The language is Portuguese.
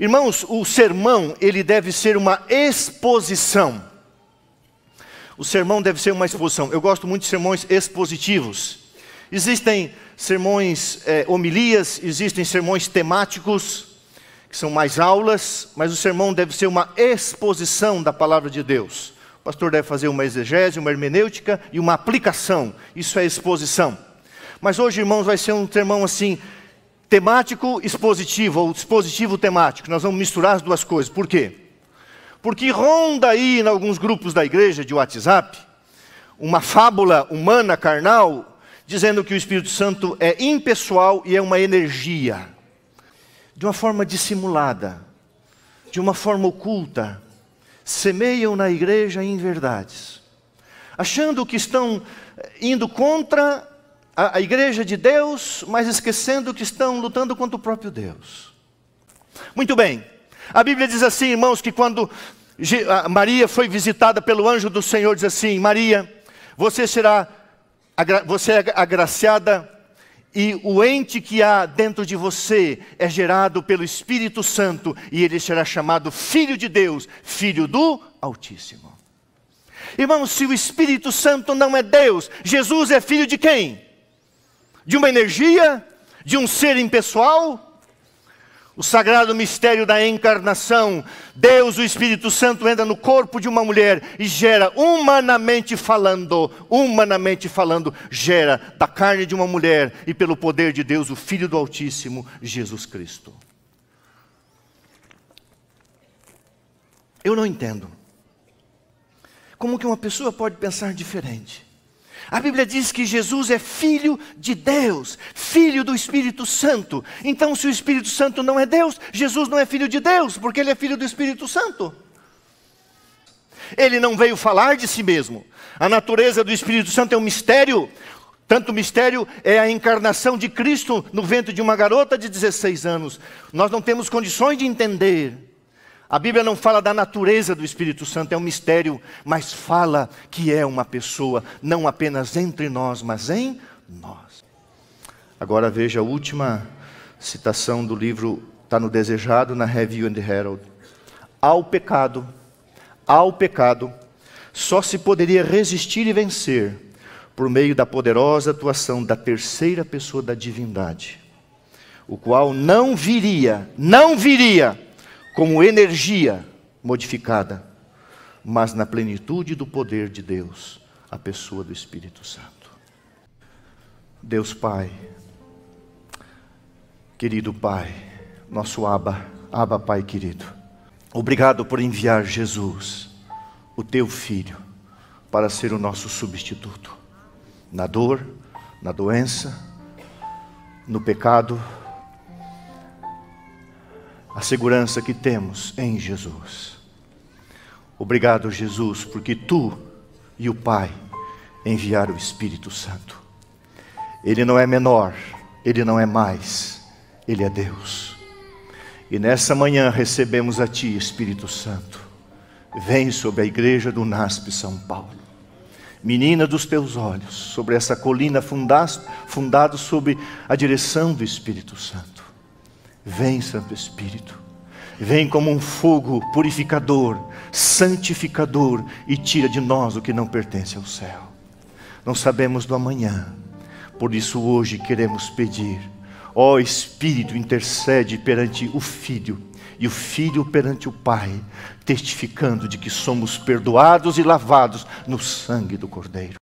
Irmãos, o sermão, ele deve ser uma exposição. O sermão deve ser uma exposição. Eu gosto muito de sermões expositivos. Existem sermões é, homilias, existem sermões temáticos, que são mais aulas, mas o sermão deve ser uma exposição da palavra de Deus. O pastor deve fazer uma exegese, uma hermenêutica e uma aplicação. Isso é exposição. Mas hoje, irmãos, vai ser um sermão assim, Temático expositivo, ou dispositivo temático, nós vamos misturar as duas coisas. Por quê? Porque ronda aí em alguns grupos da igreja de WhatsApp uma fábula humana, carnal, dizendo que o Espírito Santo é impessoal e é uma energia. De uma forma dissimulada, de uma forma oculta, semeiam na igreja inverdades, achando que estão indo contra a, a igreja de Deus, mas esquecendo que estão lutando contra o próprio Deus. Muito bem, a Bíblia diz assim, irmãos, que quando Maria foi visitada pelo anjo do Senhor, diz assim: Maria, você será você é agraciada e o ente que há dentro de você é gerado pelo Espírito Santo e ele será chamado Filho de Deus, Filho do Altíssimo. Irmãos, se o Espírito Santo não é Deus, Jesus é filho de quem? de uma energia, de um ser impessoal. O sagrado mistério da encarnação, Deus, o Espírito Santo, entra no corpo de uma mulher e gera, humanamente falando, humanamente falando, gera da carne de uma mulher e pelo poder de Deus, o Filho do Altíssimo, Jesus Cristo. Eu não entendo. Como que uma pessoa pode pensar diferente? A Bíblia diz que Jesus é filho de Deus, filho do Espírito Santo. Então, se o Espírito Santo não é Deus, Jesus não é filho de Deus, porque ele é filho do Espírito Santo. Ele não veio falar de si mesmo. A natureza do Espírito Santo é um mistério. Tanto mistério é a encarnação de Cristo no ventre de uma garota de 16 anos. Nós não temos condições de entender. A Bíblia não fala da natureza do Espírito Santo, é um mistério, mas fala que é uma pessoa, não apenas entre nós, mas em nós. Agora veja a última citação do livro, está no Desejado, na Review and Herald. Ao pecado, ao pecado, só se poderia resistir e vencer por meio da poderosa atuação da terceira pessoa da divindade, o qual não viria, não viria como energia modificada, mas na plenitude do poder de Deus, a pessoa do Espírito Santo. Deus Pai, querido Pai, nosso Abba, Abba Pai querido, obrigado por enviar Jesus, o teu filho, para ser o nosso substituto na dor, na doença, no pecado, a segurança que temos em Jesus. Obrigado, Jesus, porque tu e o Pai enviaram o Espírito Santo. Ele não é menor, ele não é mais, ele é Deus. E nessa manhã recebemos a ti, Espírito Santo. Vem sobre a igreja do NASP São Paulo. Menina dos teus olhos, sobre essa colina fundado sob a direção do Espírito Santo Vem, Santo Espírito, vem como um fogo purificador, santificador e tira de nós o que não pertence ao céu. Não sabemos do amanhã, por isso hoje queremos pedir: ó Espírito, intercede perante o Filho e o Filho perante o Pai, testificando de que somos perdoados e lavados no sangue do Cordeiro.